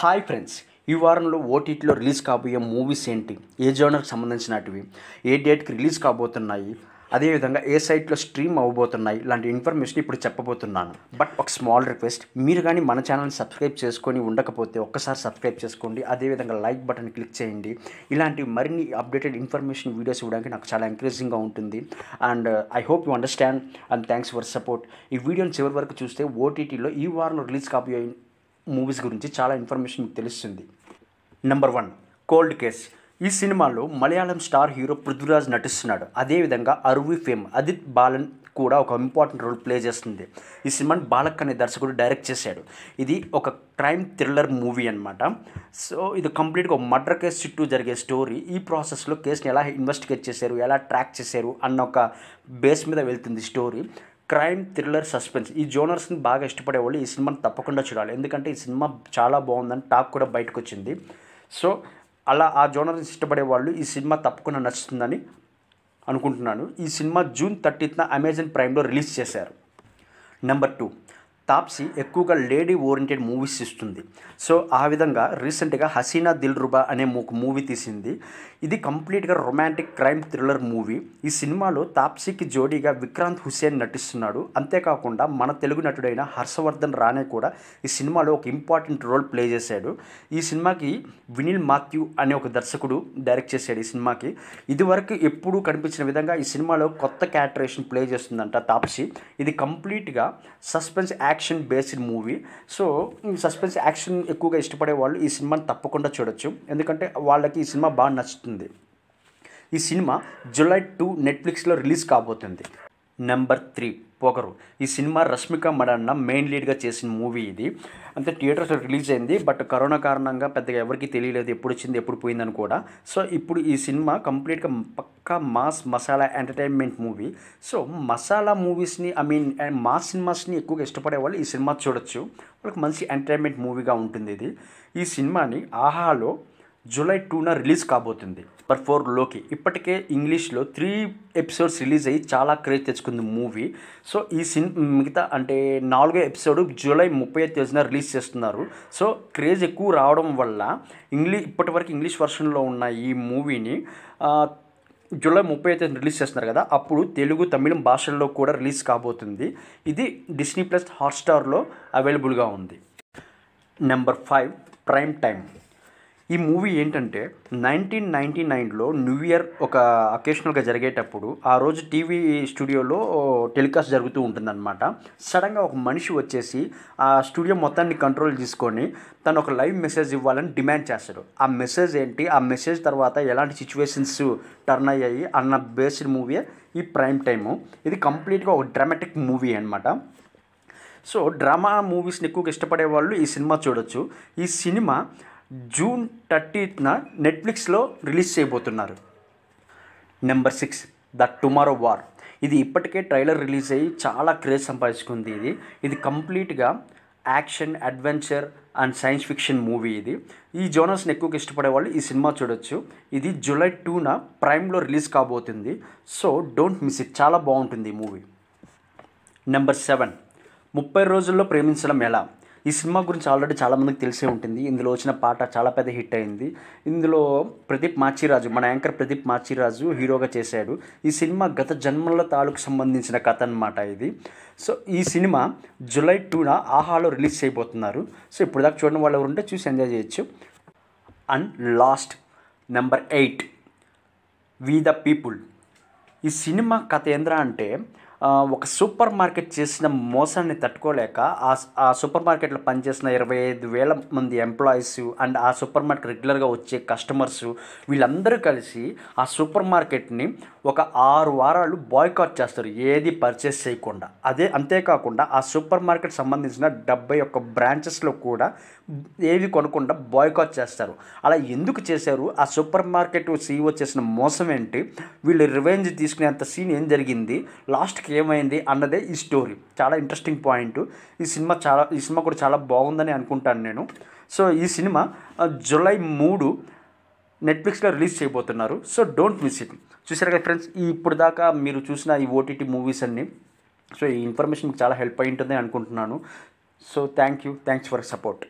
hi friends ఈ వారంలో ఓటీటీలో రిలీజ్ కాబోయే మూవీస్ ఏంటి ఏ జోనర్కి సంబంధించినటివి ఏ డేట్కి రిలీజ్ కాబోతున్నాయి అదేవిధంగా ఏ సైట్లో స్ట్రీమ్ అవ్వబోతున్నాయి ఇలాంటి ఇన్ఫర్మేషన్ ఇప్పుడు చెప్పబోతున్నాను బట్ ఒక స్మాల్ రిక్వెస్ట్ మీరు కానీ మన ఛానల్ సబ్స్క్రైబ్ చేసుకొని ఉండకపోతే ఒక్కసారి సబ్స్క్రైబ్ చేసుకోండి అదేవిధంగా లైక్ బటన్ క్లిక్ చేయండి ఇలాంటి మరిన్ని అప్డేటెడ్ ఇన్ఫర్మేషన్ వీడియోస్ ఇవ్వడానికి నాకు చాలా ఎంకరేజింగ్గా ఉంటుంది and I hope you understand and thanks for support ఈ వీడియోని చివరి వరకు చూస్తే ఓటీటీలో ఈ వారంలో రిలీజ్ కాబోయే మూవీస్ గురించి చాలా ఇన్ఫర్మేషన్ మీకు తెలుస్తుంది నెంబర్ వన్ కోల్డ్ కేస్ ఈ సినిమాలో మలయాళం స్టార్ హీరో పృథ్వీరాజ్ నటిస్తున్నాడు అదేవిధంగా అరువి ఫేమ్ అదిత్ బాలన్ కూడా ఒక ఇంపార్టెంట్ రోల్ ప్లే చేస్తుంది ఈ సినిమాని బాలక్ అనే దర్శకుడు డైరెక్ట్ చేశాడు ఇది ఒక క్రైమ్ థ్రిల్లర్ మూవీ అనమాట సో ఇది కంప్లీట్గా ఒక మర్డర్ కేసు చుట్టూ జరిగే స్టోరీ ఈ ప్రాసెస్లో కేసుని ఎలా ఇన్వెస్టిగేట్ చేశారు ఎలా ట్రాక్ చేశారు అన్న ఒక బేస్ మీద వెళ్తుంది స్టోరీ క్రైమ్ థ్రిల్లర్ సస్పెన్స్ ఈ జోనర్స్ని బాగా ఇష్టపడే వాళ్ళు ఈ సినిమాని తప్పకుండా చూడాలి ఎందుకంటే ఈ సినిమా చాలా బాగుందని టాక్ కూడా బయటకు వచ్చింది సో అలా ఆ జోనర్ని ఇష్టపడే వాళ్ళు ఈ సినిమా తప్పకుండా నచ్చుతుందని అనుకుంటున్నాను ఈ సినిమా జూన్ థర్టీత్న అమెజాన్ ప్రైమ్లో రిలీజ్ చేశారు నెంబర్ టూ తాప్సీ ఎక్కువగా లేడీ ఓరియంటెడ్ మూవీస్ ఇస్తుంది సో ఆ విధంగా రీసెంట్గా హసీనా దిల్రుబా అనే ఒక మూవీ తీసింది ఇది కంప్లీట్గా రొమాంటిక్ క్రైమ్ థ్రిల్లర్ మూవీ ఈ సినిమాలో తాప్సీకి జోడీగా విక్రాంత్ హుసేన్ నటిస్తున్నాడు అంతేకాకుండా మన తెలుగు నటుడైన హర్షవర్ధన్ రాణే కూడా ఈ సినిమాలో ఒక ఇంపార్టెంట్ రోల్ ప్లే చేశాడు ఈ సినిమాకి వినిల్ మాథ్యూ అనే ఒక దర్శకుడు డైరెక్ట్ చేశాడు ఈ సినిమాకి ఇదివరకు ఎప్పుడూ కనిపించిన విధంగా ఈ సినిమాలో కొత్త క్యాటరేషన్ ప్లే చేస్తుందంట తాప్సీ ఇది కంప్లీట్గా suspense act action based movie so suspense action ఎక్కువగా ఇష్టపడే వాళ్ళు ఈ సినిమాని తప్పకుండా చూడొచ్చు ఎందుకంటే వాళ్ళకి ఈ సినిమా బాగా నచ్చుతుంది ఈ సినిమా జూలై టూ నెట్ఫ్లిక్స్లో రిలీజ్ కాబోతుంది నెంబర్ త్రీ పోకరు ఈ సినిమా రష్మిక మడన్న మెయిన్ లీడ్గా చేసిన మూవీ ఇది అంటే థియేటర్స్ రిలీజ్ అయింది బట్ కరోనా కారణంగా పెద్దగా ఎవరికి తెలియలేదు ఎప్పుడు వచ్చింది ఎప్పుడు పోయిందని కూడా సో ఇప్పుడు ఈ సినిమా కంప్లీట్గా పక్కా mass masala entertainment movie so masala మూవీస్ని ఐ మీన్ మాస్ సినిమాస్ని ఎక్కువగా ఇష్టపడే వాళ్ళు ఈ సినిమా చూడొచ్చు వాళ్ళకి మంచి ఎంటర్టైన్మెంట్ మూవీగా ఉంటుంది ఇది ఈ సినిమాని ఆహాలో జూలై టూన రిలీజ్ కాబోతుంది సూపర్ ఫోర్ లోకి ఇప్పటికే ఇంగ్లీష్లో త్రీ ఎపిసోడ్స్ రిలీజ్ అయ్యి చాలా క్రేజ్ తెచ్చుకుంది మూవీ సో ఈ సిన్ మిగతా అంటే నాలుగో ఎపిసోడ్ జూలై ముప్పై తేదీన రిలీజ్ చేస్తున్నారు సో క్రేజ్ ఎక్కువ రావడం వల్ల ఇంగ్లీ ఇప్పటివరకు ఇంగ్లీష్ వర్షన్లో ఉన్న ఈ మూవీని జూలై ముప్పై తేదీన రిలీజ్ చేస్తున్నారు కదా అప్పుడు తెలుగు తమిళం భాషల్లో కూడా రిలీజ్ కాబోతుంది ఇది డిస్నీ ప్లస్ హాట్స్టార్లో అవైలబుల్గా ఉంది నెంబర్ ఫైవ్ ప్రైమ్ టైమ్ ఈ మూవీ ఏంటంటే నైన్టీన్ నైంటీ నైన్లో న్యూ ఇయర్ ఒక అకేషనల్గా జరిగేటప్పుడు ఆ రోజు టీవీ స్టూడియోలో టెలికాస్ట్ జరుగుతూ ఉంటుందన్నమాట సడన్గా ఒక మనిషి వచ్చేసి ఆ స్టూడియో మొత్తాన్ని కంట్రోల్ తీసుకొని తను ఒక లైవ్ మెసేజ్ ఇవ్వాలని డిమాండ్ చేస్తాడు ఆ మెసేజ్ ఏంటి ఆ మెసేజ్ తర్వాత ఎలాంటి సిచ్యువేషన్స్ టర్న్ అయ్యాయి అన్న బేస్డ్ మూవీ ఈ ప్రైమ్ టైము ఇది కంప్లీట్గా ఒక డ్రామాటిక్ మూవీ అనమాట సో డ్రామా మూవీస్ని ఎక్కువగా ఇష్టపడే వాళ్ళు ఈ సినిమా చూడొచ్చు ఈ సినిమా జూన్ థర్టీత్న నెట్ఫ్లిక్స్లో రిలీజ్ చేయబోతున్నారు number six the tomorrow war ఇది ఇప్పటికే ట్రైలర్ రిలీజ్ అయ్యి చాలా క్రేజ్ సంపాదించుకుంది ఇది ఇది కంప్లీట్గా action adventure and science fiction movie ఇది ఈ జోనర్స్ని ఎక్కువగా ఇష్టపడే వాళ్ళు ఈ సినిమా చూడొచ్చు ఇది జూలై టూన ప్రైమ్లో రిలీజ్ కాబోతుంది సో డోంట్ మిస్ ఇట్ చాలా బాగుంటుంది ఈ మూవీ నెంబర్ సెవెన్ ముప్పై రోజుల్లో ప్రేమించడం ఎలా ఈ సినిమా గురించి ఆల్రెడీ చాలామందికి తెలిసే ఉంటుంది ఇందులో వచ్చిన పాట చాలా పెద్ద హిట్ అయింది ఇందులో ప్రదీప్ మాచిరాజు మన యాంకర్ ప్రదీప్ మాచిరాజు హీరోగా చేశాడు ఈ సినిమా గత జన్మల తాలూకు సంబంధించిన కథ అనమాట ఇది సో ఈ సినిమా జూలై టూన ఆహాలో రిలీజ్ చేయబోతున్నారు సో ఇప్పుడు దాకా చూడడం వాళ్ళు ఎవరు ఉంటే చూసి ఎంజాయ్ చేయొచ్చు and last number eight we the people ఈ సినిమా కథ ఏంద్రా అంటే ఒక సూపర్ మార్కెట్ చేసిన మోసాన్ని తట్టుకోలేక ఆ సూపర్ మార్కెట్లో పనిచేసిన ఇరవై ఐదు వేల మంది ఎంప్లాయీస్ అండ్ ఆ సూపర్ మార్కెట్ రెగ్యులర్గా వచ్చే కస్టమర్స్ వీళ్ళందరూ కలిసి ఆ సూపర్ మార్కెట్ని ఒక ఆరు వారాలు బాయ్కాట్ చేస్తారు ఏది పర్చేస్ చేయకుండా అదే అంతేకాకుండా ఆ సూపర్ మార్కెట్ సంబంధించిన డెబ్బై ఒక్క బ్రాంచెస్లో కూడా ఏవి కొనకుండా బాయ్కాట్ చేస్తారు అలా ఎందుకు చేశారు ఆ సూపర్ మార్కెట్ సీఈఓ చేసిన మోసం ఏంటి వీళ్ళు రివెంజ్ తీసుకునేంత సీన్ ఏం జరిగింది లాస్ట్ లాస్ట్కి ఏమైంది అన్నదే ఈ స్టోరీ చాలా ఇంట్రెస్టింగ్ పాయింట్ ఈ సినిమా చాలా ఈ సినిమా కూడా చాలా బాగుందని అనుకుంటాను నేను సో ఈ సినిమా జూలై మూడు నెట్ఫ్లిక్స్లో రిలీజ్ చేయబోతున్నారు సో డోంట్ మిస్ ఇట్ చూసారు కదా ఫ్రెండ్స్ ఇప్పుడు దాకా మీరు చూసిన ఈ ఓటీటీ మూవీస్ అన్నీ సో ఈ ఇన్ఫర్మేషన్ చాలా హెల్ప్ అయి ఉంటుంది అనుకుంటున్నాను so thank you thanks for support